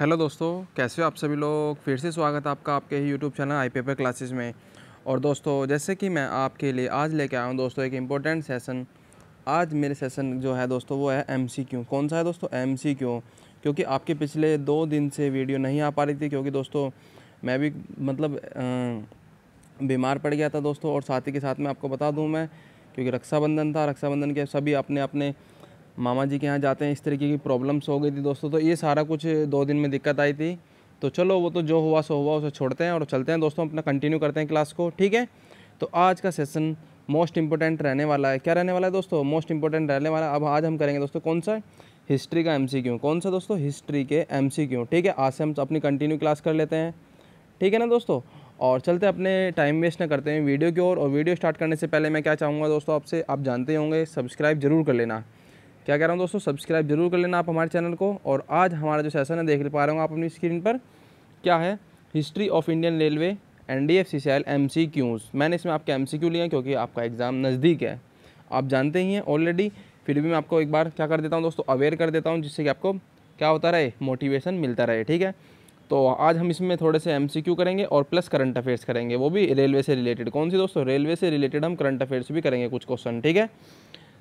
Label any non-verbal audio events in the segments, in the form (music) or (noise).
Hello दोस्तों कैसे हो आप सभी लोग फिर से स्वागत है आपका आपके ही YouTube channel I paper classes में और दोस्तों जैसे कि मैं आपके लिए आज लेके आया हूँ दोस्तों एक इम्पोर्टेंट सेशन आज मेरे सेशन जो है दोस्तों वो है एमसीक्यू कौन सा है दोस्तों एमसीक्यू क्योंकि आपके पिछले दो दिन से वीडियो नहीं आ पा रही थी क्योंकि दोस्तों मैं भी मतलब बीमार पड़ गया था दोस्तों और साथ ही के साथ मैं आपको बता दूँ मैं क्योंकि रक्षाबंधन था रक्षाबंधन के सभी अपने अपने मामा जी के यहाँ जाते हैं इस तरीके की प्रॉब्लम्स हो गई थी दोस्तों तो ये सारा कुछ दो दिन में दिक्कत आई थी तो चलो वो तो जो हुआ सो हुआ उसे छोड़ते हैं और चलते हैं दोस्तों अपना कंटिन्यू करते हैं क्लास को ठीक है तो आज का सेशन मोस्ट इंपॉर्टेंट रहने वाला है क्या रहने वाला है दोस्तों मोस्ट इंपॉर्टेंट रहने वाला है अब आज हम करेंगे दोस्तों कौन सा हिस्ट्री का एमसीक्यू कौन सा दोस्तों हिस्ट्री के एमसीक्यू ठीक है आज से हम अपनी कंटिन्यू क्लास कर लेते हैं ठीक है ना दोस्तों और चलते अपने टाइम वेस्ट ना करते हैं वीडियो की ओर और, और वीडियो स्टार्ट करने से पहले मैं क्या चाहूँगा दोस्तों आपसे आप जानते होंगे सब्सक्राइब जरूर कर लेना क्या कह रहा हूँ दोस्तों सब्सक्राइब जरूर कर लेना आप हमारे चैनल को और आज हमारा जो सेशन है देख पा रहे हो आप अपनी स्क्रीन पर क्या है history of Indian railway and D F C C L M C Qs मैंने इसमें आपके एम सी क्यू लिया क्योंकि आपका एग्ज़ाम नज़दीक है आप जानते ही हैं ऑलरेडी फिर भी मैं आपको एक बार क्या कर देता हूँ दोस्तों अवेयर कर देता हूँ जिससे कि आपको क्या होता रहे मोटिवेशन मिलता रहे ठीक है तो आज हम इसमें थोड़े से एम सी क्यू करेंगे और प्लस करंट अफेयर्स करेंगे वो भी रेलवे से रिलेटेड कौन सी दोस्तों रेलवे से रिलेटेड हम करंट अफेयर्स भी करेंगे कुछ क्वेश्चन ठीक है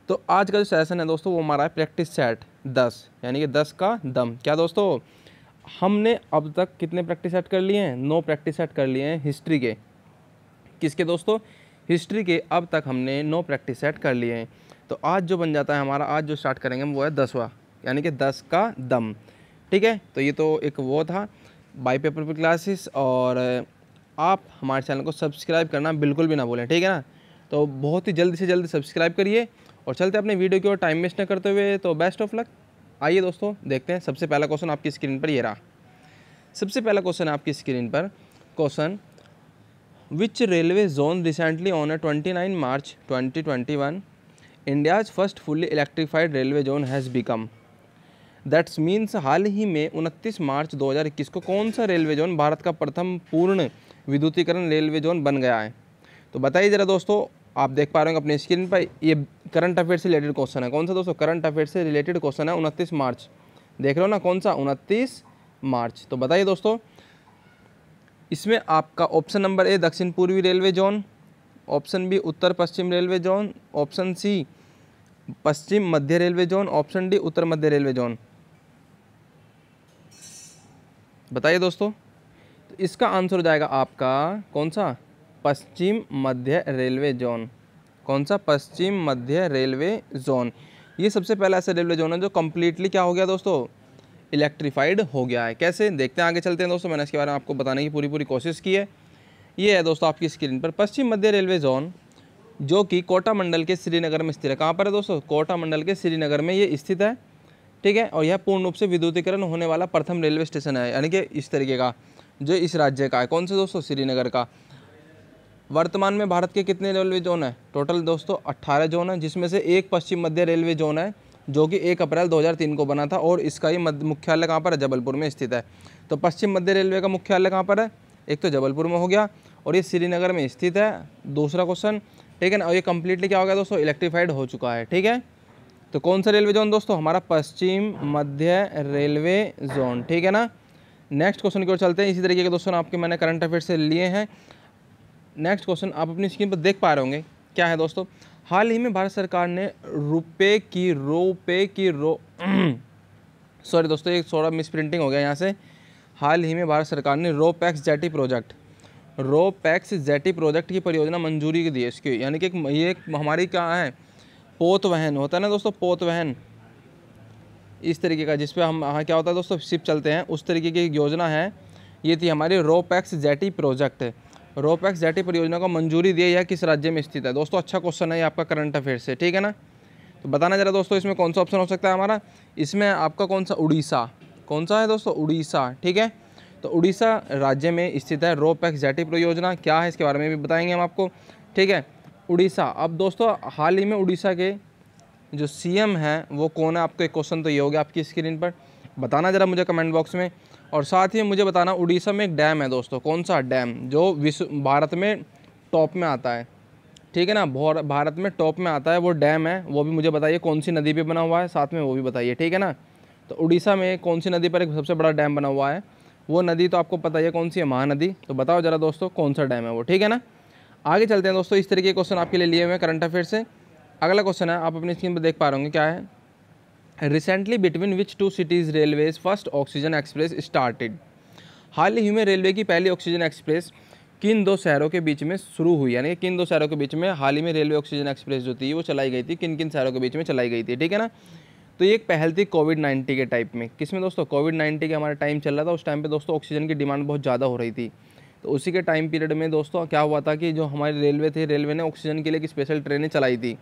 तो आज का जो सेशन है दोस्तों वो हमारा है प्रैक्टिस सेट दस यानी कि दस का दम क्या दोस्तों हमने अब तक कितने प्रैक्टिस सेट कर लिए हैं नौ प्रैक्टिस सेट कर लिए हैं हिस्ट्री के किसके दोस्तों हिस्ट्री के अब तक हमने नौ प्रैक्टिस सेट कर लिए हैं तो आज जो बन जाता है हमारा आज जो स्टार्ट करेंगे वो है दसवा यानी कि दस का दम ठीक है तो ये तो एक वो था बाई पेपर पर क्लासेस और आप हमारे चैनल को सब्सक्राइब करना बिल्कुल भी ना बोलें ठीक है ना तो बहुत ही जल्दी से जल्दी सब्सक्राइब करिए और चलते अपने वीडियो की ओर टाइम वेस्ट न करते हुए तो बेस्ट ऑफ लक आइए दोस्तों देखते हैं सबसे पहला क्वेश्चन आपकी स्क्रीन पर ये रहा सबसे पहला क्वेश्चन आपकी स्क्रीन पर question which railway zone recently on twenty nine March twenty twenty one India's first fully electrified railway zone has become that's means हाल ही में 29 मार्च 2021 को कौन सा रेलवे जोन भारत का प्रथम पूर्ण विद्युतीकरण रेलवे जोन बन गया है तो बताइए ज़रा दोस्तों आप देख पा रहे हो अपने स्क्रीन पर ये करंट अफेयर से रिलेटेड क्वेश्चन है कौन सा दोस्तों करंट अफेयर से रिलेटेड क्वेश्चन है उनतीस मार्च देख रहे हो ना कौन सा उनतीस मार्च तो बताइए दोस्तों इसमें आपका ऑप्शन नंबर ए दक्षिण पूर्वी रेलवे जोन ऑप्शन बी उत्तर पश्चिम रेलवे जोन ऑप्शन सी पश्चिम मध्य रेलवे जोन ऑप्शन डी उत्तर मध्य रेलवे जोन बताइए दोस्तों तो इसका आंसर हो जाएगा आपका कौन सा पश्चिम मध्य रेलवे जोन कौन सा पश्चिम मध्य रेलवे जोन ये सबसे पहला ऐसा रेलवे जोन है जो कम्प्लीटली क्या हो गया दोस्तों इलेक्ट्रीफाइड हो गया है कैसे देखते हैं आगे चलते हैं दोस्तों मैंने इसके बारे में आपको बताने की पूरी पूरी कोशिश की है ये है दोस्तों आपकी स्क्रीन पर पश्चिम मध्य रेलवे जोन जो कि कोटा मंडल के श्रीनगर में स्थित है कहाँ पर है दोस्तों कोटा मंडल के श्रीनगर में ये स्थित है ठीक है और यह पूर्ण रूप से विद्युतीकरण होने वाला प्रथम रेलवे स्टेशन है यानी कि इस तरीके का जो इस राज्य का है कौन से दोस्तों श्रीनगर का वर्तमान में भारत के कितने रेलवे जोन हैं टोटल दोस्तों अट्ठारह जोन है जिसमें से एक पश्चिम मध्य रेलवे जोन है जो कि एक अप्रैल 2003 को बना था और इसका मध्य मुख्यालय कहाँ पर है जबलपुर में स्थित है तो पश्चिम मध्य रेलवे का मुख्यालय कहाँ पर है एक तो जबलपुर में हो गया और ये श्रीनगर में स्थित है दूसरा क्वेश्चन ठीक है ना और ये कम्प्लीटली क्या हो गया दोस्तों इलेक्ट्रीफाइड हो चुका है ठीक है तो कौन सा रेलवे जोन दोस्तों हमारा पश्चिम मध्य रेलवे जोन ठीक है ना नेक्स्ट क्वेश्चन की ओर चलते हैं इसी तरीके के दोस्तों आपके मैंने करंट अफेयर से लिए हैं नेक्स्ट क्वेश्चन आप अपनी स्क्रीन पर देख पा रहे होंगे क्या है दोस्तों हाल ही में भारत सरकार ने रुपए की पे की रो सॉरी (clears throat) दोस्तों एक थोड़ा मिस प्रिंटिंग हो गया यहाँ से हाल ही में भारत सरकार ने ro pax jetty project ro pax jetty project की परियोजना मंजूरी दी है इसकी यानी कि ये हमारी क्या है पोत वहन होता है ना दोस्तों पोत वहन इस तरीके का जिसपे हम हाँ क्या होता है दोस्तों शिप चलते हैं उस तरीके की योजना है ये थी हमारी ro pax jetty project ropax jetty परियोजना को मंजूरी दी यह किस राज्य में स्थित है दोस्तों अच्छा क्वेश्चन है ये आपका करंट अफेयर से ठीक है ना तो बताना ज़रा दोस्तों इसमें कौन सा ऑप्शन हो सकता है हमारा इसमें आपका कौन सा उड़ीसा कौन सा है दोस्तों उड़ीसा ठीक है तो उड़ीसा राज्य में स्थित है रोपैक्स जैटी परियोजना क्या है इसके बारे में भी बताएंगे हम आपको ठीक है उड़ीसा अब दोस्तों हाल ही में उड़ीसा के जो सी हैं वो कौन है आपको एक क्वेश्चन तो ये हो गया आपकी स्क्रीन पर बताना ज़रा मुझे कमेंट बॉक्स में और साथ ही मुझे बताना उड़ीसा में एक डैम है दोस्तों कौन सा डैम जो विश्व भारत में टॉप में आता है ठीक है ना भारत में टॉप में आता है वो डैम है वो भी मुझे बताइए कौन सी नदी पे बना हुआ है साथ में वो भी बताइए ठीक है ना तो उड़ीसा में कौन सी नदी पर एक सबसे बड़ा डैम बना हुआ है वो नदी तो आपको पता ही है कौन सी है महानदी तो बताओ ज़रा दोस्तों कौन सा डैम है वो ठीक है ना आगे चलते हैं दोस्तों इस तरीके के क्वेश्चन आपके लिए लिए हुए हैं करंट अफेयर से अगला क्वेश्चन है आप अपनी स्क्रीन पर देख पा रहे होंगे क्या है recently between which two cities railways first oxygen express started हाल ही में रेलवे की पहली ऑक्सीजन एक्सप्रेस किन दो शहरों के बीच में शुरू हुई यानी कि किन दो शहरों के बीच में हाल ही में रेलवे ऑक्सीजन एक्सप्रेस जो थी वो चलाई गई थी किन किन शहरों के बीच में चलाई गई थी ठीक है ना तो ये एक पहल थी कोविड नाइन्टी के टाइप में किसमें दोस्तों कोविड नाइन्टी के हमारा टाइम चल रहा था उस टाइम पर दोस्तों ऑक्सीजन की डिमांड बहुत ज़्यादा हो रही थी तो उसी के टाइम पीरियड में दोस्तों क्या हुआ था कि जो हमारी रेलवे थी रेलवे ने ऑक्सीजन के लिए एक स्पेशल ट्रेनें चलाई थी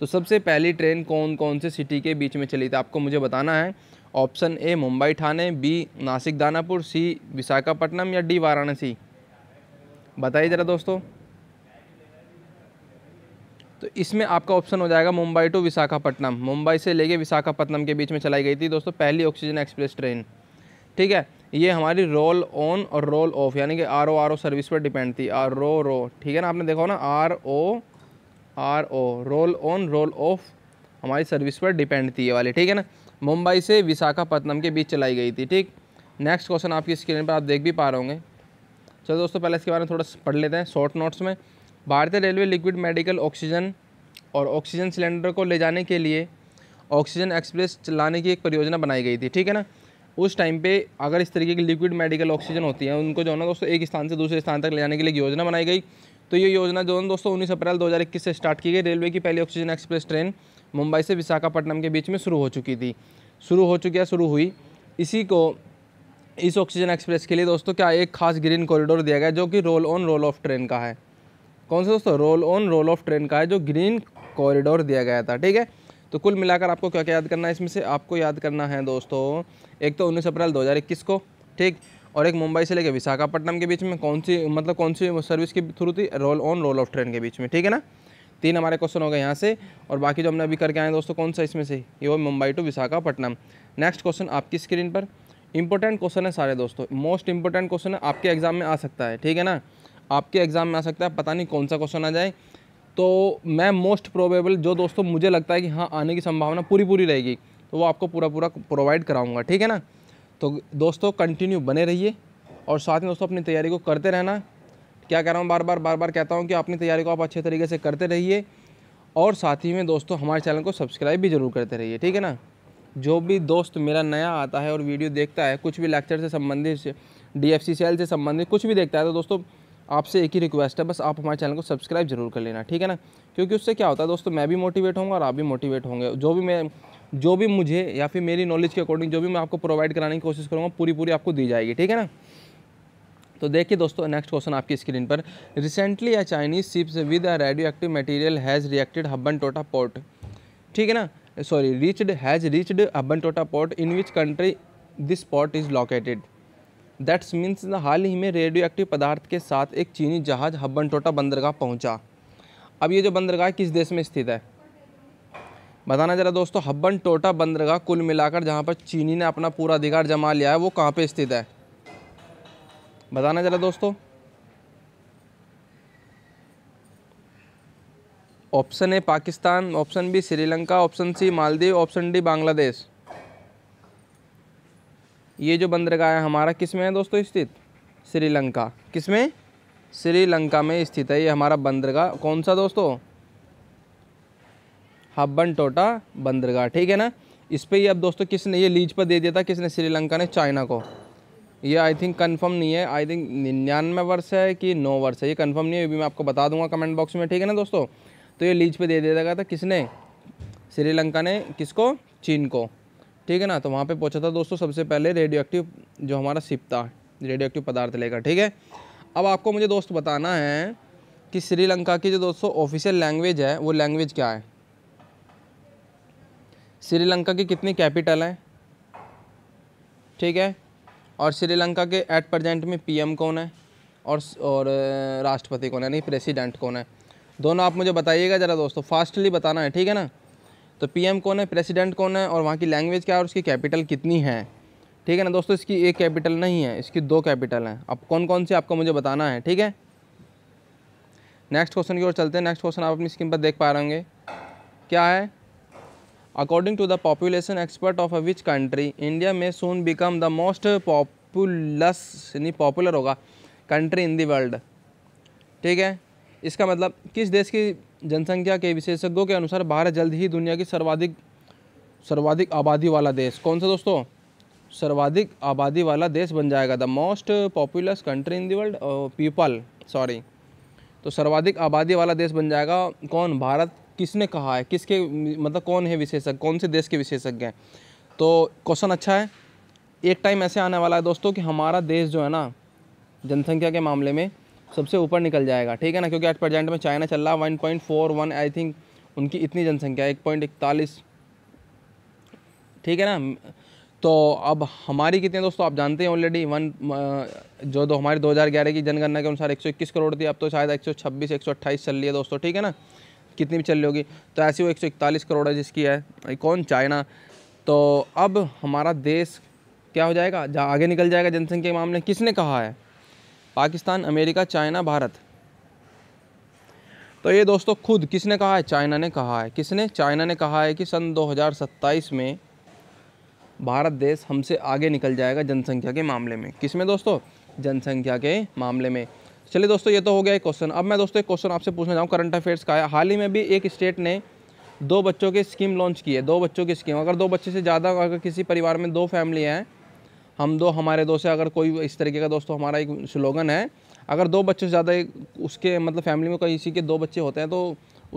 तो सबसे पहली ट्रेन कौन कौन से सिटी के बीच में चली थी आपको मुझे बताना है option A Mumbai Thane B Nashik Danapur C Visakhapatnam या डी वाराणसी बताइए ज़रा दोस्तों तो इसमें आपका ऑप्शन हो जाएगा मुंबई टू विशाखापट्टनम मुंबई से लेके विशाखापट्टनम के बीच में चलाई गई थी दोस्तों पहली ऑक्सीजन एक्सप्रेस ट्रेन ठीक है ये हमारी रोल ऑन और रोल ऑफ यानी कि R O R O service पर डिपेंड थी आर रो रो ठीक है ना आपने देखा हो ना R O R O roll on roll off हमारी सर्विस पर डिपेंड थी ये वाली ठीक है ना मुंबई से विशाखापट्टनम के बीच चलाई गई थी ठीक नेक्स्ट क्वेश्चन आपकी स्क्रीन पर आप देख भी पा रहे होंगे चलो दोस्तों पहले इसके बारे में थोड़ा पढ़ लेते हैं शॉर्ट नोट्स में भारतीय रेलवे लिक्विड मेडिकल ऑक्सीजन और ऑक्सीजन सिलेंडर को ले जाने के लिए ऑक्सीजन एक्सप्रेस चलाने की एक परियोजना बनाई गई थी ठीक है ना उस टाइम पे अगर इस तरीके की लिक्विड मेडिकल ऑक्सीजन होती है उनको जो है ना दोस्तों एक स्थान से दूसरे स्थान तक ले जाने के लिए योजना बनाई गई तो ये योजना जो है दोस्तों उन्नीस अप्रैल दो से स्टार्ट की गई रेलवे की पहली ऑक्सीजन एक्सप्रेस ट्रेन मुंबई से विशाखापट्टनम के बीच में शुरू हो चुकी थी शुरू हो चुकी है शुरू हुई इसी को इस ऑक्सीजन एक्सप्रेस के लिए दोस्तों क्या एक खास ग्रीन कॉरिडोर दिया गया जो कि roll on roll off train का है कौन सा दोस्तों roll on roll off train का है जो ग्रीन कॉरिडोर दिया गया था ठीक है तो कुल मिलाकर आपको क्या क्या याद करना है इसमें से आपको याद करना है दोस्तों एक तो उन्नीस अप्रैल दो को ठीक और एक मुंबई से लेकर विशाखापट्टनम के बीच में कौन सी मतलब कौन सी सर्विस के थ्रू थी roll on roll off train के बीच में ठीक है ना तीन हमारे क्वेश्चन हो गए यहाँ से और बाकी जो हमने अभी करके आए दोस्तों कौन सा इसमें से ये हो Mumbai to Visakhapatnam next question आपकी स्क्रीन पर इंपॉर्टेंट क्वेश्चन है सारे दोस्तों मोस्ट इंपॉर्टेंट क्वेश्चन है आपके एग्जाम में आ सकता है ठीक है ना आपके एग्जाम में आ सकता है पता नहीं कौन सा क्वेश्चन आ जाए तो मैं मोस्ट प्रोबेबल जो दोस्तों मुझे लगता है कि हाँ आने की संभावना पूरी पूरी रहेगी तो वो आपको पूरा पूरा प्रोवाइड कराऊंगा ठीक है ना तो दोस्तों कंटिन्यू बने रहिए और साथ में दोस्तों अपनी तैयारी को करते रहना क्या कह रहा हूँ बार बार बार बार कहता हूँ कि अपनी तैयारी को आप अच्छे तरीके से करते रहिए और साथ ही में दोस्तों हमारे चैनल को सब्सक्राइब भी ज़रूर करते रहिए ठीक है ना जो भी दोस्त मेरा नया आता है और वीडियो देखता है कुछ भी लेक्चर से संबंधित डी एफ सी सेल से संबंधित कुछ भी देखता है तो दोस्तों आपसे एक ही रिक्वेस्ट है बस आप हमारे चैनल को सब्सक्राइब जरूर कर लेना ठीक है ना क्योंकि उससे क्या होता है दोस्तों मैं भी मोटिवेट होंगे और आप भी मोटिवेट होंगे जो भी मैं जो भी मुझे या फिर मेरी नॉलेज के अकॉर्डिंग जो भी मैं आपको प्रोवाइड कराने की कोशिश करूँगा पूरी पूरी आपको दी जाएगी ठीक है ना तो देखिए दोस्तों नेक्स्ट क्वेश्चन आपकी स्क्रीन पर recently a Chinese ships with a radio active material has reacted Hambantota port ठीक है ना sorry reached has reached Hambantota port in which country this port is located that's means हाल ही में radio active पदार्थ के साथ एक चीनी जहाज़ हब्बन टोटा बंदरगाह पहुँचा अब ये जो बंदरगाह किस देश में स्थित है बताना ज़रा दोस्तों हब्बन टोटा बंदरगाह कुल मिलाकर जहाँ पर चीनी ने अपना पूरा अधिकार जमा लिया है वो कहाँ पे स्थित है बताना ज़रा दोस्तों option A Pakistan option B Sri Lanka option C Maldives option D Bangladesh ये जो बंदरगाह है हमारा किस में है दोस्तों स्थित श्रीलंका किस में श्रीलंका में स्थित है ये हमारा बंदरगाह कौन सा दोस्तों हब्बन टोटा बंदरगाह ठीक है ना इस पर ही अब दोस्तों किसने ये लीज पर दे दिया था किसने श्रीलंका ने चाइना को ये आई थिंक कंफर्म नहीं है आई थिंक निन्यानवे वर्ष है कि नौ वर्ष है ये कंफर्म नहीं है अभी मैं आपको बता दूंगा कमेंट बॉक्स में ठीक है ना दोस्तों तो ये लीज पर दे दिया गया था किसने श्रीलंका ने किसको चीन को ठीक है ना तो वहाँ पर पहुँचा था दोस्तों सबसे पहले रेडियो एक्टिव जो हमारा सिप था रेडियो एक्टिव पदार्थ लेकर ठीक है अब आपको मुझे दोस्त बताना है कि श्रीलंका की जो दोस्तों ऑफिशियल लैंग्वेज है वो लैंग्वेज क्या है श्रीलंका की कितनी कैपिटल हैं ठीक है और श्रीलंका के एट प्रजेंट में पीएम कौन है और और राष्ट्रपति कौन है नहीं प्रेसिडेंट कौन है दोनों आप मुझे बताइएगा ज़रा दोस्तों फास्टली बताना है ठीक है ना तो पीएम कौन है प्रेसिडेंट कौन है और वहाँ की लैंग्वेज क्या है और उसकी कैपिटल कितनी है ठीक है ना दोस्तों इसकी एक कैपिटल नहीं है इसकी दो कैपिटल हैं अब कौन कौन सी आपको मुझे बताना है ठीक है नेक्स्ट क्वेश्चन की ओर चलते हैं नेक्स्ट क्वेश्चन आप अपनी स्क्रीन पर देख पा रहे होंगे क्या है according to the population expert of which country India में soon become the most populous यानी पॉपुलर होगा कंट्री इन the वर्ल्ड ठीक है इसका मतलब किस देश की जनसंख्या के विशेषज्ञों के अनुसार भारत जल्द ही दुनिया की सर्वाधिक सर्वाधिक आबादी वाला देश कौन सा दोस्तों सर्वाधिक आबादी वाला देश बन जाएगा the most populous country in the world people sorry तो सर्वाधिक आबादी वाला देश बन जाएगा कौन भारत किसने कहा है किसके मतलब कौन है विशेषज्ञ कौन से देश के विशेषज्ञ हैं तो क्वेश्चन अच्छा है एक टाइम ऐसे आने वाला है दोस्तों कि हमारा देश जो है ना जनसंख्या के मामले में सबसे ऊपर निकल जाएगा ठीक है ना क्योंकि एट प्रजेंट में चाइना चल रहा है one point four one I think उनकी इतनी जनसंख्या एक पॉइंट इकतालीस ठीक है ना तो अब हमारी कितनी दोस्तों आप जानते हैं ऑलरेडी वन जो दो हमारी ग्यारह की जनगणना के अनुसार इक्कीस करोड़ थी अब तो शायद एक सौ अट्ठाईस चल रही है दोस्तों ठीक है ना कितनी भी चल रही होगी तो ऐसी वो 141 करोड़ है जिसकी है कौन चाइना तो अब हमारा देश क्या हो जाएगा जहाँ आगे निकल जाएगा जनसंख्या के मामले किसने कहा है पाकिस्तान अमेरिका चाइना भारत तो ये दोस्तों खुद किसने कहा है चाइना ने कहा है किसने चाइना ने कहा है कि सन 2027 में भारत देश हमसे आगे निकल जाएगा जनसंख्या के मामले में किस में दोस्तों जनसंख्या के मामले में चलिए दोस्तों ये तो हो गया एक क्वेश्चन अब मैं दोस्तों एक क्वेश्चन आपसे पूछना चाहूँ करंट अफेयर्स का है हाल ही में भी एक स्टेट ने दो बच्चों की स्कीम लॉन्च की है दो बच्चों की स्कीम अगर दो बच्चे से ज़्यादा अगर किसी परिवार में दो फैमिली हैं हम दो हमारे दो से अगर कोई इस तरीके का दोस्तों हमारा एक स्लोगन है अगर दो बच्चे से ज़्यादा उसके मतलब फैमिली में इसी के दो बच्चे होते हैं तो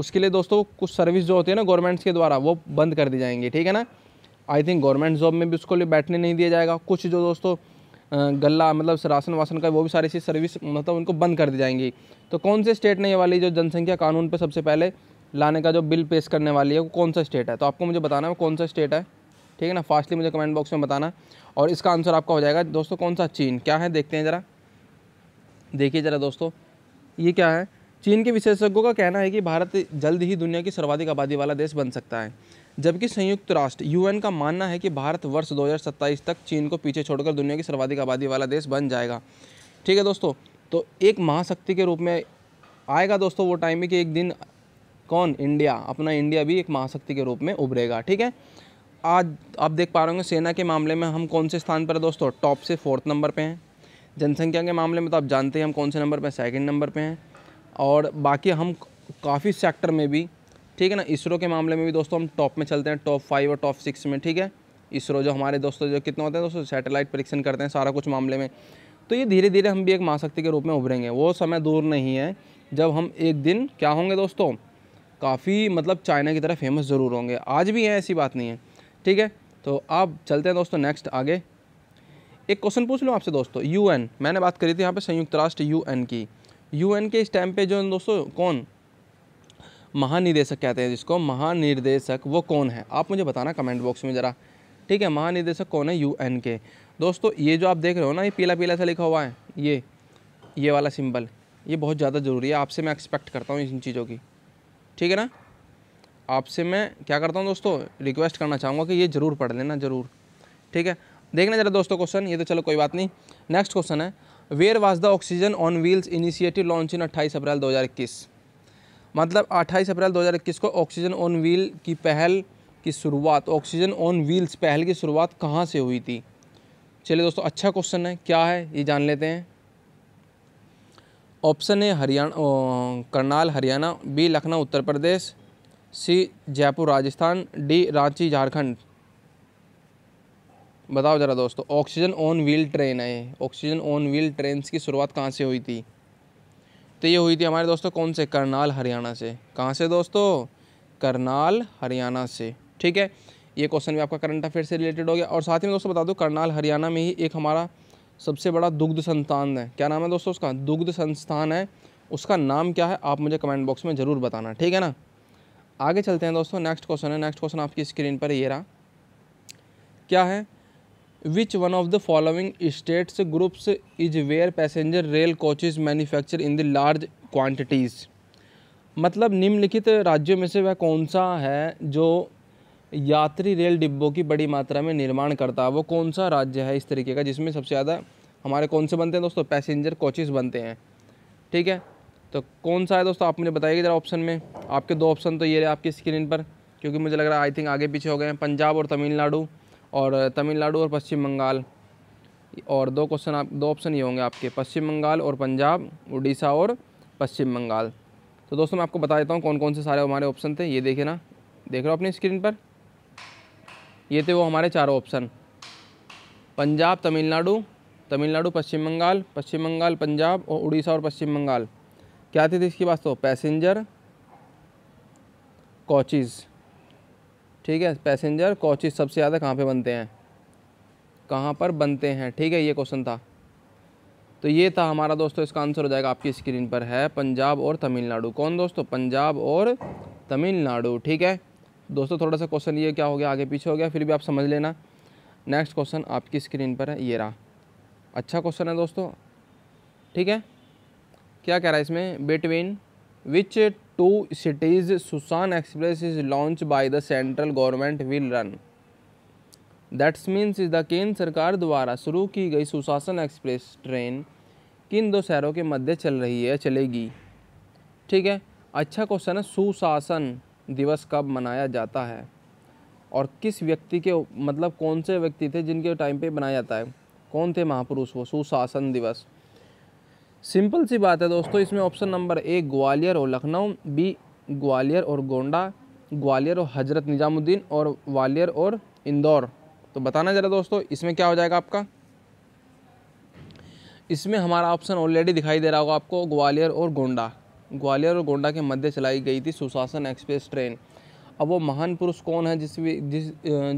उसके लिए दोस्तों कुछ सर्विस जो होती है ना गवर्नमेंट्स के द्वारा वो बंद कर दी जाएंगी ठीक है ना आई थिंक गवर्नमेंट जॉब में भी उसको लिए बैठने नहीं दिया जाएगा कुछ जो दोस्तों गला मतलब राशन वासन का वो भी सारी चीज़ सर्विस मतलब उनको बंद कर दी जाएंगी तो कौन से स्टेट ने ये वाली जो जनसंख्या कानून पर सबसे पहले लाने का जो बिल पेश करने वाली है वो कौन सा स्टेट है तो आपको मुझे बताना है कौन सा स्टेट है ठीक है ना फास्टली मुझे कमेंट बॉक्स में बताना और इसका आंसर आपका हो जाएगा दोस्तों कौन सा चीन क्या है देखते हैं ज़रा देखिए ज़रा दोस्तों ये क्या है चीन के विशेषज्ञों का कहना है कि भारत जल्द ही दुनिया की सर्वाधिक आबादी वाला देश बन सकता है जबकि संयुक्त राष्ट्र यूएन का मानना है कि भारत वर्ष 2027 तक चीन को पीछे छोड़कर दुनिया की सर्वाधिक आबादी वाला देश बन जाएगा ठीक है दोस्तों तो एक महाशक्ति के रूप में आएगा दोस्तों वो टाइम कि एक दिन कौन इंडिया अपना इंडिया भी एक महाशक्ति के रूप में उभरेगा ठीक है आज आप देख पा रहे होंगे सेना के मामले में हम कौन से स्थान पर है दोस्तों टॉप से फोर्थ नंबर पे हैं जनसंख्या के मामले में तो आप जानते हैं हम कौन से नंबर पे सेकंड नंबर पे हैं और बाकी हम काफ़ी सेक्टर में भी ठीक है ना इसरो के मामले में भी दोस्तों हम टॉप में चलते हैं टॉप फाइव और टॉप सिक्स में ठीक है इसरो जो हमारे दोस्तों जो कितने होते हैं दोस्तों सैटेलाइट परीक्षण करते हैं सारा कुछ मामले में तो ये धीरे धीरे हम भी एक महाशक्ति के रूप में उभरेंगे वो समय दूर नहीं है जब हम एक दिन क्या होंगे दोस्तों काफ़ी मतलब चाइना की तरह फेमस ज़रूर होंगे आज भी हैं ऐसी बात नहीं है ठीक है तो आप चलते हैं दोस्तों नेक्स्ट आगे एक क्वेश्चन पूछ लूँ आपसे दोस्तों यूएन मैंने बात करी थी यहाँ पे संयुक्त राष्ट्र यूएन की यूएन के इस टाइम पे जो दोस्तों कौन महानिदेशक कहते हैं जिसको महानिर्देशक वो कौन है आप मुझे बताना कमेंट बॉक्स में ज़रा ठीक है महानिदेशक कौन है यू के दोस्तों ये जो आप देख रहे हो ना ये पीला पीला सा लिखा हुआ है ये ये वाला सिंबल ये बहुत ज़्यादा ज़रूरी है आपसे मैं एक्सपेक्ट करता हूँ इन चीज़ों की ठीक है ना आपसे मैं क्या करता हूँ दोस्तों रिक्वेस्ट करना चाहूँगा कि ये ज़रूर पढ़ लेना ज़रूर ठीक है देखना ज़रा दोस्तों क्वेश्चन ये तो चलो कोई बात नहीं नेक्स्ट क्वेश्चन है where was the oxygen on wheels initiative launch in अट्ठाईस अप्रैल 2021 मतलब 28 अप्रैल 2021 को ऑक्सीजन ऑन व्हील की पहल की शुरुआत ऑक्सीजन ऑन व्हील्स पहल की शुरुआत कहाँ से हुई थी चलिए दोस्तों अच्छा क्वेश्चन है क्या है ये जान लेते हैं ऑप्शन है Haryana Karnal Haryana B Lucknow Uttar Pradesh C Jaipur Rajasthan D Ranchi Jharkhand बताओ ज़रा दोस्तों ऑक्सीजन ऑन व्हील ट्रेन है ऑक्सीजन ऑन व्हील ट्रेन की शुरुआत कहाँ से हुई थी तो ये हुई थी हमारे दोस्तों कौन से करनाल हरियाणा से कहाँ से दोस्तों करनाल हरियाणा से ठीक है ये क्वेश्चन भी आपका करंट अफेयर से रिलेटेड हो गया और साथ ही में दोस्तों बता दूँ करनाल हरियाणा में ही एक हमारा सबसे बड़ा दुग्ध संस्थान है क्या नाम है दोस्तों उसका दुग्ध संस्थान है उसका नाम क्या है आप मुझे कमेंट बॉक्स में ज़रूर बताना ठीक है ना आगे चलते हैं दोस्तों नेक्स्ट क्वेश्चन है नेक्स्ट क्वेश्चन आपकी स्क्रीन पर ये रहा क्या है which one of the following states groups is where passenger rail coaches manufacture in the large quantities मतलब निम्नलिखित राज्यों में से वह कौन सा है जो यात्री रेल डिब्बों की बड़ी मात्रा में निर्माण करता है वो कौन सा राज्य है इस तरीके का जिसमें सबसे ज़्यादा हमारे कौन से बनते हैं दोस्तों पैसेंजर कोचेज़ बनते हैं ठीक है तो कौन सा है दोस्तों आप मुझे बताइएगा ज़रा ऑप्शन में आपके दो ऑप्शन तो ये रहे आपकी स्क्रीन पर क्योंकि मुझे लग रहा है आई थिंक आगे पीछे हो गए हैं पंजाब और तमिलनाडु और तमिलनाडु और पश्चिम बंगाल और दो क्वेश्चन आप दो ऑप्शन ये होंगे आपके पश्चिम बंगाल और पंजाब उड़ीसा और पश्चिम बंगाल तो दोस्तों मैं आपको बता देता हूँ कौन कौन से सारे हमारे ऑप्शन थे ये देखे ना देख रहे हो अपनी स्क्रीन पर ये थे वो हमारे चारों ऑप्शन पंजाब तमिलनाडु तमिलनाडु पश्चिम बंगाल पश्चिम बंगाल पंजाब और उड़ीसा और पश्चिम बंगाल क्या थे इसके पास तो पैसेंजर कोचिज़ ठीक है पैसेंजर कोचिज सबसे ज़्यादा कहाँ पे बनते हैं कहाँ पर बनते हैं ठीक है ये क्वेश्चन था तो ये था हमारा दोस्तों इसका आंसर हो जाएगा आपकी स्क्रीन पर है पंजाब और तमिलनाडु कौन दोस्तों पंजाब और तमिलनाडु ठीक है दोस्तों थोड़ा सा क्वेश्चन ये क्या हो गया आगे पीछे हो गया फिर भी आप समझ लेना नेक्स्ट क्वेश्चन आपकी स्क्रीन पर है ये रहा अच्छा क्वेश्चन है दोस्तों ठीक है क्या कह रहा है इसमें बिटवीन विच टू सिटीज सुसान express is launch by the central government will run that's means is the केंद्र सरकार द्वारा शुरू की गई सुशासन एक्सप्रेस ट्रेन किन दो शहरों के मध्य चल रही है चलेगी ठीक है अच्छा क्वेश्चन है सुशासन दिवस कब मनाया जाता है और किस व्यक्ति के मतलब कौन से व्यक्ति थे जिनके टाइम पे बनाया जाता है कौन थे महापुरुष वो सुशासन दिवस सिंपल सी बात है दोस्तों इसमें ऑप्शन नंबर ए ग्वालियर और लखनऊ बी ग्वालियर और गोंडा ग्वालियर और हजरत निज़ामुद्दीन और ग्वालियर और इंदौर तो बताना ज़रा दोस्तों इसमें क्या हो जाएगा आपका इसमें हमारा ऑप्शन ऑलरेडी दिखाई दे रहा होगा आपको ग्वालियर और गोंडा ग्वालियर और गोंडा के मध्य चलाई गई थी सुशासन एक्सप्रेस ट्रेन अब वो महान पुरुष कौन है जिस जिस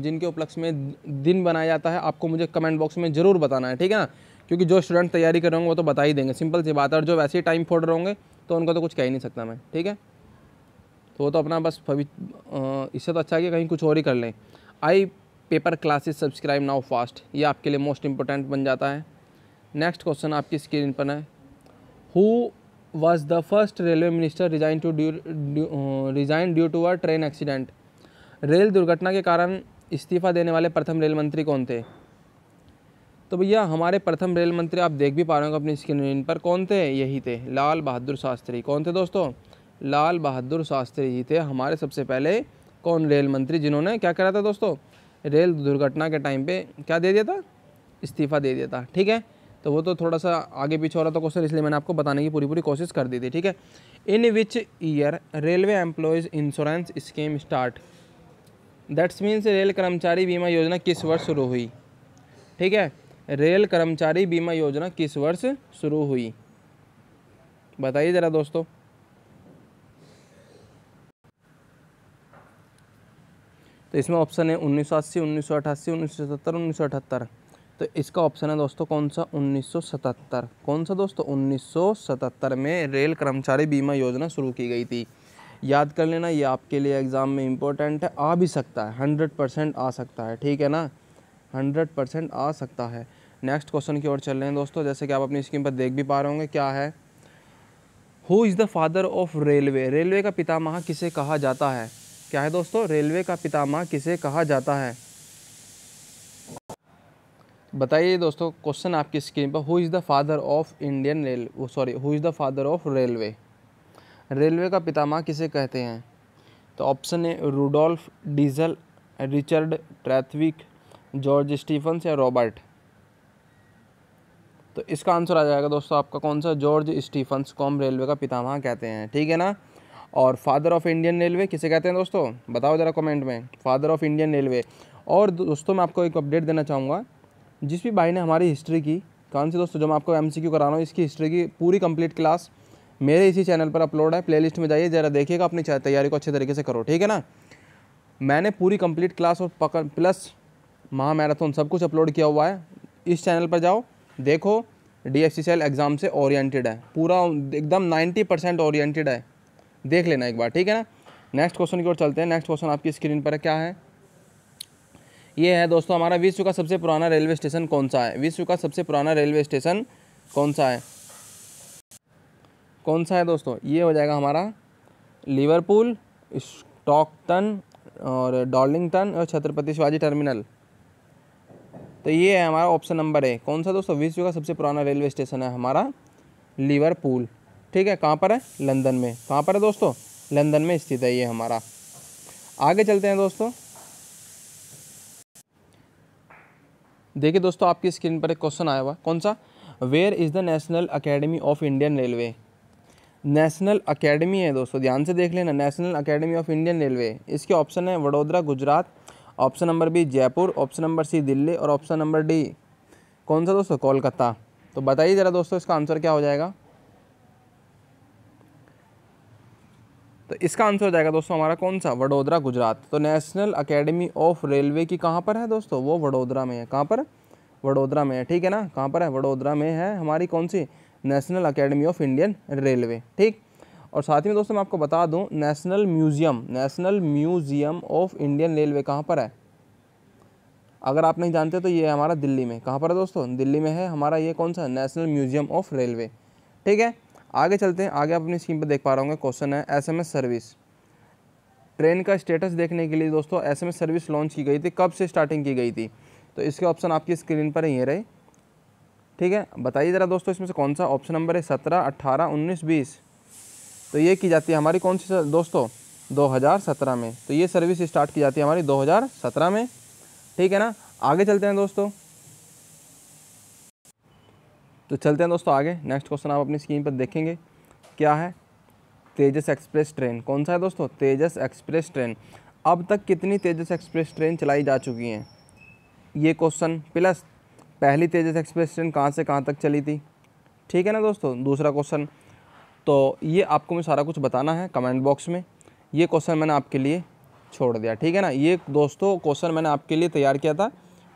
जिनके उपलक्ष्य में दिन बनाया जाता है आपको मुझे कमेंट बॉक्स में ज़रूर बताना है ठीक है ना क्योंकि जो स्टूडेंट तैयारी कर रहे होंगे वो तो बता ही देंगे सिंपल सी बात है और जो वैसे ही टाइम फोड़ रहे होंगे तो उनको तो कुछ कह ही नहीं सकता मैं ठीक है तो वो तो अपना बस इससे तो अच्छा है कि कहीं कुछ और ही कर लें I paper classes subscribe now fast ये आपके लिए मोस्ट इंपॉर्टेंट बन जाता है नेक्स्ट क्वेश्चन आपकी स्क्रीन पर है who was the first railway minister resign to resign due to a train accident rail दुर्घटना के कारण इस्तीफा देने वाले प्रथम रेल मंत्री कौन थे तो भैया हमारे प्रथम रेल मंत्री आप देख भी पा रहे हो अपनी स्क्रीन पर कौन थे यही थे लाल बहादुर शास्त्री कौन थे दोस्तों लाल बहादुर शास्त्री जी थे हमारे सबसे पहले कौन रेल मंत्री जिन्होंने क्या करा था दोस्तों रेल दुर्घटना के टाइम पे क्या दे दिया था इस्तीफ़ा दे दिया था ठीक है तो वो तो थोड़ा सा आगे पीछे हो रहा था क्वेश्चन इसलिए मैंने आपको बताने की पूरी पूरी कोशिश कर दी थी ठीक है in which year railway employees insurance scheme start that's means rail कर्मचारी बीमा योजना किस वर्ष शुरू हुई ठीक है रेल कर्मचारी बीमा योजना किस वर्ष शुरू हुई बताइए ज़रा दोस्तों तो इसमें ऑप्शन है उन्नीस सौ अस्सी उन्नीस सौ अठासी उन्नीस सौ उन्नीस सौ अठहत्तर तो इसका ऑप्शन है दोस्तों कौन सा 1977 कौन सा दोस्तों 1977 में रेल कर्मचारी बीमा योजना शुरू की गई थी याद कर लेना ये आपके लिए एग्ज़ाम में इम्पोर्टेंट है आ भी सकता है 100 परसेंट आ सकता है ठीक है ना 100 परसेंट आ सकता है नेक्स्ट क्वेश्चन की ओर चल रहे हैं दोस्तों जैसे कि आप अपनी स्क्रीन पर देख भी पा रहे होंगे क्या है who is the father of railway railway का पितामह किसे कहा जाता है क्या है दोस्तों रेलवे का पितामह किसे कहा जाता है बताइए दोस्तों क्वेश्चन आपकी स्क्रीन पर who is the father of Indian rail sorry who is the father of railway railway का पितामह किसे कहते हैं तो option A Rudolf Diesel Richard Trevithick George Stephens या रॉबर्ट तो इसका आंसर आ जाएगा दोस्तों आपका कौन सा जॉर्ज स्टीफंस कॉम रेलवे का पितामह कहते हैं ठीक है ना और फादर ऑफ इंडियन रेलवे किसे कहते हैं दोस्तों बताओ ज़रा कमेंट में फादर ऑफ इंडियन रेलवे और दोस्तों मैं आपको एक अपडेट देना चाहूँगा जिस भी भाई ने हमारी हिस्ट्री की कौन सी दोस्तों जो मैं आपको एम सी क्यू करा रहा हूँ इसकी हिस्ट्री की पूरी कंप्लीट क्लास मेरे इसी चैनल पर अपलोड है प्लेलिस्ट में जाइए ज़रा देखिएगा अपनी तैयारी को अच्छे तरीके से करो ठीक है ना मैंने पूरी कंप्लीट क्लास और पकड़ प्लस महा मैराथन सब कुछ अपलोड किया हुआ है इस चैनल पर जाओ देखो डी एफ सी एग्ज़ाम से ओरिएंटेड है पूरा एकदम नाइन्टी परसेंट ओरिएंटेड है देख लेना एक बार ठीक है ना नेक्स्ट क्वेश्चन की ओर चलते हैं नेक्स्ट क्वेश्चन आपकी स्क्रीन पर क्या है ये है दोस्तों हमारा विश्व का सबसे पुराना रेलवे स्टेशन कौन सा है विश्व का सबसे पुराना रेलवे स्टेशन कौन सा है कौन सा है दोस्तों ये हो जाएगा हमारा लिवरपूल स्टॉकटन और डॉलिंगटन और छत्रपति शिवाजी टर्मिनल तो ये है हमारा ऑप्शन नंबर है कौन सा दोस्तों विश्व का सबसे पुराना रेलवे स्टेशन है हमारा लिवरपूल ठीक है कहाँ पर है लंदन में कहाँ पर है दोस्तों लंदन में स्थित है ये हमारा आगे चलते हैं दोस्तों देखिए दोस्तों आपकी स्क्रीन पर एक क्वेश्चन आया हुआ कौन सा where is the national academy of Indian railway national academy है दोस्तों ध्यान से देख लेना national academy of Indian railway इसके ऑप्शन है Vadodara Gujarat option number B Jaipur option number C Delhi और ऑप्शन नंबर डी कौन सा दोस्तों कोलकाता तो बताइए ज़रा दोस्तों इसका आंसर क्या हो जाएगा तो इसका आंसर हो जाएगा दोस्तों हमारा कौन सा वडोदरा गुजरात तो नेशनल अकेडमी ऑफ रेलवे की कहाँ पर है दोस्तों वो वडोदरा में है कहाँ पर वडोदरा में है ठीक है ना कहाँ पर है वडोदरा में है हमारी कौन सी national academy of Indian railway ठीक और साथ ही में दोस्तों मैं आपको बता दूं national museum national museum of Indian railway कहाँ पर है अगर आप नहीं जानते तो ये हमारा दिल्ली में कहाँ पर है दोस्तों दिल्ली में है हमारा ये कौन सा नेशनल म्यूज़ियम ऑफ रेलवे ठीक है आगे चलते हैं आगे आप अपनी स्क्रीन पर देख पा रहे होंगे क्वेश्चन है एसएमएस सर्विस ट्रेन का स्टेटस देखने के लिए दोस्तों एसएमएस सर्विस लॉन्च की गई थी कब से स्टार्टिंग की गई थी तो इसके ऑप्शन आपकी स्क्रीन पर ही रहे ठीक है बताइए ज़रा दोस्तों इसमें से कौन सा ऑप्शन नंबर है सत्रह अट्ठारह उन्नीस बीस तो ये की जाती है हमारी कौन सी सर? दोस्तों 2017 में तो ये सर्विस स्टार्ट की जाती है हमारी 2017 में ठीक है ना आगे चलते हैं दोस्तों तो चलते हैं दोस्तों आगे नेक्स्ट क्वेश्चन आप अपनी स्क्रीन पर देखेंगे क्या है तेजस एक्सप्रेस ट्रेन कौन सा है दोस्तों तेजस एक्सप्रेस ट्रेन अब तक कितनी तेजस एक्सप्रेस ट्रेन चलाई जा चुकी हैं ये क्वेश्चन प्लस पहली तेजस एक्सप्रेस ट्रेन कहाँ से कहाँ तक चली थी ठीक है ना दोस्तों दूसरा क्वेश्चन तो ये आपको मैं सारा कुछ बताना है कमेंट बॉक्स में ये क्वेश्चन मैंने आपके लिए छोड़ दिया ठीक है ना ये दोस्तों क्वेश्चन मैंने आपके लिए तैयार किया था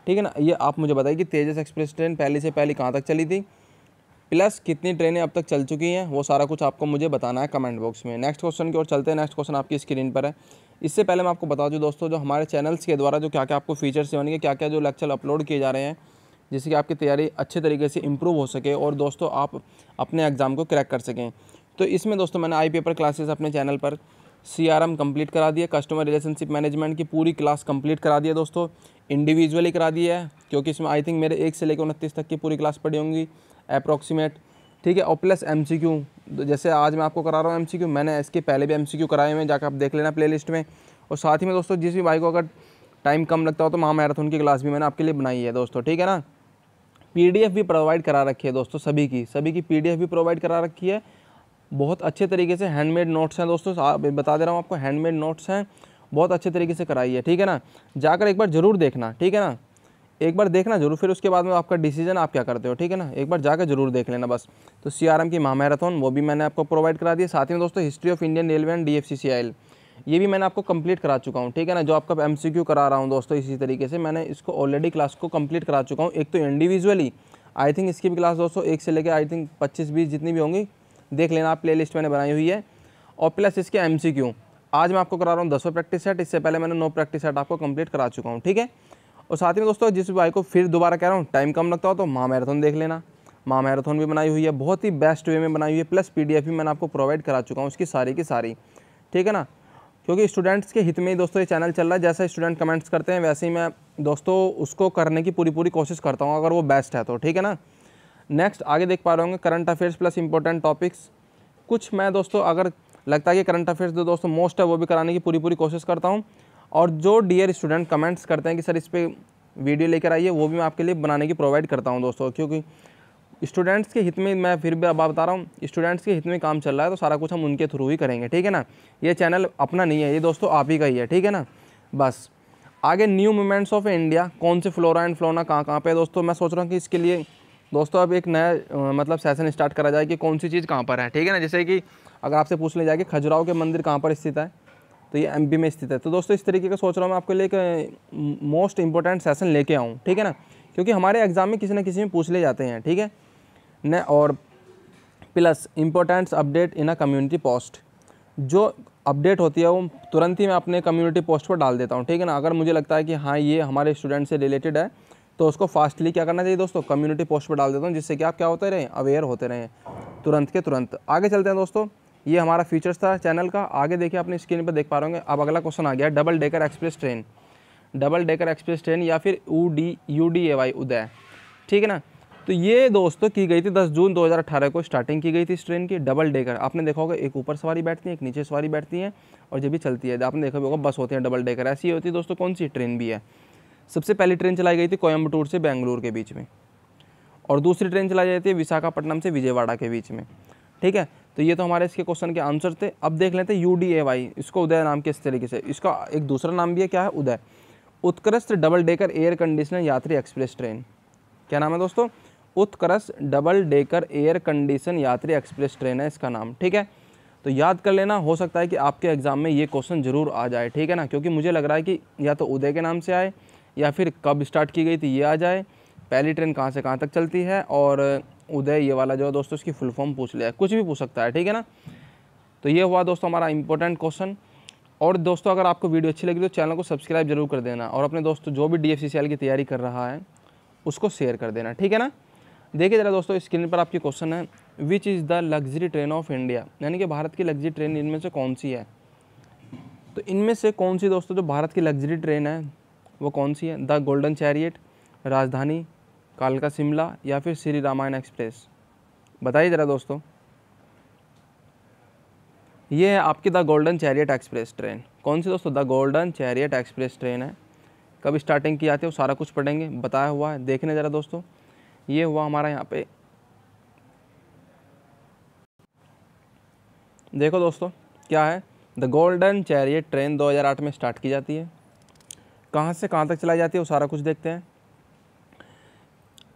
ठीक है ना ये आप मुझे बताइए कि तेजस एक्सप्रेस ट्रेन पहले से पहले कहाँ तक चली थी प्लस कितनी ट्रेनें अब तक चल चुकी हैं वो सारा कुछ आपको मुझे बताना है कमेंट बॉक्स में नेक्स्ट क्वेश्चन की ओर चलते हैं नेक्स्ट क्वेश्चन आपकी स्क्रीन पर है इससे पहले मैं आपको बता दूँ दोस्तों जो हमारे चैनल्स के द्वारा जो क्या क्या आपको फीचर्स हैं कि क्या क्या जो लेक्चर अपलोड किए जा रहे हैं जिससे कि आपकी तैयारी अच्छे तरीके से इम्प्रूव हो सके और दोस्तों आप अपने एग्ज़ाम को क्रैक कर सकें तो इसमें दोस्तों मैंने आई पेपर क्लासेस अपने चैनल पर सी आर एम कम्प्लीट करा दिया कस्टमर रिलेशनशिप मैनेजमेंट की पूरी क्लास कंप्लीट करा दिया दोस्तों इंडिविजुअली करा दिया है क्योंकि इसमें आई थिंक मेरे एक से लेकर उनतीस तक की पूरी क्लास पढ़ी होंगी अप्रॉक्सीमेट ठीक है और प्लस एम सी क्यू जैसे आज मैं आपको करा रहा हूँ एम सी क्यू मैंने इसके पहले भी एम सी क्यू कराए हुए हैं जाकर आप देख लेना प्ले लिस्ट में और साथ ही में दोस्तों जिस भी भाई को अगर टाइम कम लगता हो तो महा मैराथन की क्लास भी मैंने आपके लिए बनाई है दोस्तों ठीक है ना पी भी प्रोवाइड करा रखी है दोस्तों सभी की सभी की पी भी प्रोवाइड करा रखी है बहुत अच्छे तरीके से हैंडमेड नोट्स हैं दोस्तों बता दे रहा हूँ आपको हैंडमेड नोट्स हैं बहुत अच्छे तरीके से कराई है ठीक है ना जाकर एक बार ज़रूर देखना ठीक है ना एक बार देखना जरूर फिर उसके बाद में आपका डिसीजन आप क्या करते हो ठीक है ना एक बार जाकर जरूर देख लेना बस तो सी की महामैराथन वो भी मैंने आपको प्रोवाइड करा दिया साथ ही में दोस्तों history of Indian railway and D ये भी मैंने आपको कंप्लीट करा चुका हूँ ठीक है ना जो आपका एम करा रहा हूँ दोस्तों इसी तरीके से मैंने इसको ऑलरेडी क्लास को कंप्लीट करा चुका हूँ एक तो इंडिविजुअली आई थिंक इसकी भी क्लास दोस्तों एक से लेकर आई थिंक पच्चीस बीस जितनी भी होंगी देख लेना आप प्लेलिस्ट मैंने बनाई हुई है और प्लस इसके एमसीक्यू आज मैं आपको करा रहा हूँ दसों प्रैक्टिस सेट इससे पहले मैंने नौ प्रैक्टिस सेट आपको कंप्लीट करा चुका हूँ ठीक है और साथ में दोस्तों जिस भाई को फिर दोबारा कह रहा हूँ टाइम कम लगता हो तो माँ मैराथन देख लेना माँ मैराथन भी बनाई हुई है बहुत ही बेस्ट वे में बनाई हुई है प्लस पी भी मैंने आपको प्रोवाइड करा चुका हूँ उसकी सारी की सारी ठीक है ना क्योंकि स्टूडेंट्स के हित में ही दोस्तों ये चैनल चल रहा है जैसे स्टूडेंट कमेंट्स करते हैं वैसे ही मैं दोस्तों उसको करने की पूरी पूरी कोशिश करता हूँ अगर वो बेस्ट है तो ठीक है ना नेक्स्ट आगे देख पा रहे होंगे current affairs plus important topics कुछ मैं दोस्तों अगर लगता है कि करंट अफेयर्स जो दोस्तों मोस्ट है वो भी कराने की पूरी पूरी कोशिश करता हूँ और जो डियर स्टूडेंट कमेंट्स करते हैं कि सर इस पर वीडियो लेकर आइए वो भी मैं आपके लिए बनाने की प्रोवाइड करता हूँ दोस्तों क्योंकि स्टूडेंट्स के हित में मैं फिर भी अब बता रहा हूँ स्टूडेंट्स के हित में काम चल रहा है तो सारा कुछ हम उनके थ्रू ही करेंगे ठीक है ना ये चैनल अपना नहीं है ये दोस्तों आप ही का ही है ठीक है ना बस आगे न्यू मूवमेंट्स ऑफ इंडिया कौन से फ्लोरा एंड फ्लोना कहाँ कहाँ पे दोस्तों मैं सोच रहा हूँ कि इसके लिए दोस्तों अब एक नया मतलब सेशन स्टार्ट करा जाए कि कौन सी चीज़ कहाँ पर है ठीक है ना जैसे कि अगर आपसे पूछ लिया जाए कि खजुराव के मंदिर कहाँ पर स्थित है तो ये एमपी में स्थित है तो दोस्तों इस तरीके का सोच रहा हूँ मैं आपके लिए एक मोस्ट इंपॉर्टेंट सेशन लेके आऊँ ठीक है ना क्योंकि हमारे एग्ज़ाम में किसी न किसी में पूछ ले जाते हैं ठीक है न और plus importants update in a community post जो अपडेट होती है वो तुरंत ही मैं अपने कम्युनिटी पोस्ट पर डाल देता हूँ ठीक है ना अगर मुझे लगता है कि हाँ ये हमारे स्टूडेंट से रिलेटेड है तो उसको फास्टली क्या करना चाहिए दोस्तों कम्युनिटी पोस्ट पर डाल देता हूँ जिससे कि आप क्या होते रहें अवेयर होते रहें तुरंत के तुरंत आगे चलते हैं दोस्तों ये हमारा फीचर्स था चैनल का आगे देखिए अपनी स्क्रीन पर देख पा रहे होंगे अब अगला क्वेश्चन आ गया double decker express train double decker express train या फिर U D U D A Y Uday ठीक है ना तो ये दोस्तों की गई थी 10 जून 2018 को स्टार्टिंग की गई थी इस ट्रेन की डबल डेकर आपने देखा होगा एक ऊपर सवारी बैठती है एक नीचे सवारी बैठती है और जब भी चलती है आपने देखा होगा बस होती है डबल डेकर ऐसी होती है दोस्तों कौन सी ट्रेन भी है सबसे पहली ट्रेन चलाई गई थी कोयम्बटूर से बेंगलुरु के बीच में और दूसरी ट्रेन चलाई जाती है विशाखापट्टनम से विजयवाड़ा के बीच में ठीक है तो ये तो हमारे इसके क्वेश्चन के आंसर थे अब देख लेते हैं यू डी ए वाई इसको उदय नाम के इस तरीके से इसका एक दूसरा नाम भी है क्या है उदय उत्कृष्ट डबल डेकर एयर कंडीशनर यात्री एक्सप्रेस ट्रेन क्या नाम है दोस्तों उत्कृष्ट डबल डेकर एयर कंडीशन यात्री एक्सप्रेस ट्रेन है इसका नाम ठीक है तो याद कर लेना हो सकता है कि आपके एग्ज़ाम में ये क्वेश्चन ज़रूर आ जाए ठीक है ना क्योंकि मुझे लग रहा है कि या तो उदय के नाम से आए या फिर कब स्टार्ट की गई थी ये आ जाए पहली ट्रेन कहाँ से कहाँ तक चलती है और उदय ये वाला जो है दोस्तों इसकी फुल फॉर्म पूछ लिया कुछ भी पूछ सकता है ठीक है ना तो ये हुआ दोस्तों हमारा इंपॉर्टेंट क्वेश्चन और दोस्तों अगर आपको वीडियो अच्छी लगी तो चैनल को सब्सक्राइब जरूर कर देना और अपने दोस्तों जो भी डी की तैयारी कर रहा है उसको शेयर कर देना ठीक है ना देखिए जरा दोस्तों स्क्रीन पर आपकी क्वेश्चन है which is the luxury train of India यानी कि भारत की लग्जरी ट्रेन इनमें से कौन सी है तो इनमें से कौन सी दोस्तों जो भारत की लग्जरी ट्रेन है वो कौन सी है द गोल्डन चैरियट राजधानी कालका शिमला या फिर श्री रामायण एक्सप्रेस बताइए ज़रा दोस्तों ये है आपकी the golden chariot express train कौन सी दोस्तों the golden chariot express train है कब स्टार्टिंग की जाती है वो सारा कुछ पढ़ेंगे बताया हुआ है देखने ज़रा दोस्तों ये हुआ हमारा यहाँ पे देखो दोस्तों क्या है द गोल्डन चैरियट ट्रेन 2008 में स्टार्ट की जाती है कहाँ से कहाँ तक चलाई जाती है वो सारा कुछ देखते हैं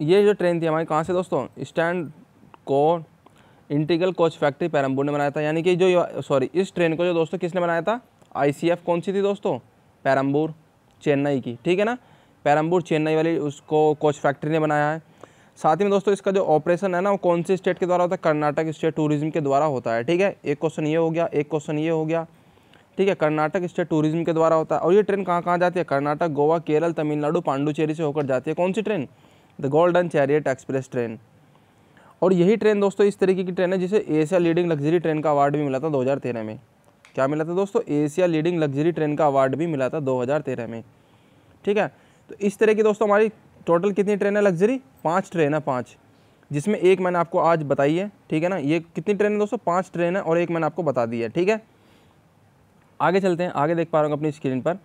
ये जो ट्रेन थी हमारी कहाँ से दोस्तों स्टैंड को इंटीग्रल कोच फैक्ट्री पैरमपुर ने बनाया था यानी कि जो सॉरी इस ट्रेन को जो दोस्तों किसने बनाया था आईसीएफ कौन सी थी दोस्तों पैरमपुर चेन्नई की ठीक है ना पैरमपुर चेन्नई वाली उसको कोच फैक्ट्री ने बनाया है साथ ही में दोस्तों इसका जो ऑपरेशन है ना वो कौन से स्टेट के द्वारा होता है कर्नाटक स्टेट टूरिज्म के द्वारा होता है ठीक है एक क्वेश्चन ये हो गया एक क्वेश्चन ये हो गया ठीक है कर्नाटक स्टेट टूरिज्म के द्वारा होता है और ये ट्रेन कहाँ कहाँ जाती है कर्नाटक गोवा केरल तमिलनाडु पांडुचेरी से होकर जाती है कौन सी train the golden chariot express train और यही ट्रेन दोस्तों इस तरीके की ट्रेन है जिसे एशिया लीडिंग लग्जरी ट्रेन का अवार्ड भी मिला था दो में क्या मिला था दोस्तों एशिया लीडिंग लग्जरी ट्रेन का अवार्ड भी मिला था दो में ठीक है तो इस तरह की दोस्तों हमारी टोटल कितनी ट्रेन है लग्जरी पाँच ट्रेन है पाँच जिसमें एक मैंने आपको आज बताई है ठीक है ना ये कितनी ट्रेन है दोस्तों पाँच ट्रेन है और एक मैंने आपको बता दी है ठीक है आगे चलते हैं आगे देख पा रहा हूँ अपनी स्क्रीन पर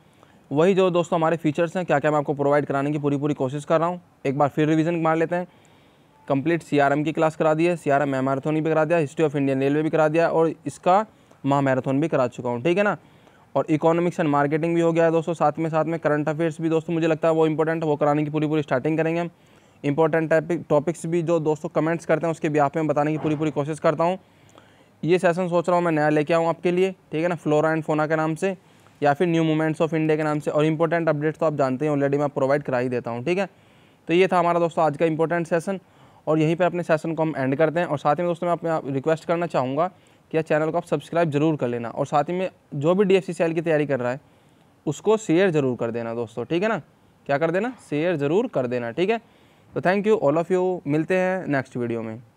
वही जो दोस्तों हमारे फीचर्स हैं क्या क्या मैं आपको प्रोवाइड कराने की पूरी पूरी कोशिश कर रहा हूँ एक बार फिर रिविज़न मार लेते हैं कंप्लीट सी की क्लास करा दी है सीआरएम मैं मैराथन भी करा दिया हिस्ट्री ऑफ इंडियन रेलवे भी करा दिया और इसका महा मैराथन भी करा चुका हूँ ठीक है ना और इकोनॉमिक्स एंड मार्केटिंग भी हो गया है दोस्तों साथ में साथ में करंट अफेयर्स भी दोस्तों मुझे लगता है वो इंपॉर्टेंट वो कराने की पूरी पूरी स्टार्टिंग करेंगे हम इंपॉर्टेंट टॉपिक्स भी जो दोस्तों कमेंट्स करते हैं उसके भी आप में बताने की पूरी पूरी कोशिश करता हूँ ये सेशन सोच रहा हूँ मैं नया लेके आऊँ आपके लिए ठीक है ना फ्लोरा एंड फोना के नाम से या फिर न्यू मूवमेंट्स ऑफ इंडिया के नाम से और इंपॉर्टेंट अपडेट्स तो आप जानते हैं ऑलरेडी मैं प्रोवाइड करा ही देता हूँ ठीक है तो ये था हमारा दोस्तों आज का इंपॉर्टेंट सेशन और यहीं पर अपने सेशन को हम एंड करते हैं और साथ में दोस्तों मैं अपने रिक्वेस्ट करना चाहूँगा कि चैनल को आप सब्सक्राइब जरूर कर लेना और साथ ही में जो भी डी की तैयारी कर रहा है उसको शेयर ज़रूर कर देना दोस्तों ठीक है ना क्या कर देना शेयर ज़रूर कर देना ठीक है तो thank you all of you मिलते हैं नेक्स्ट वीडियो में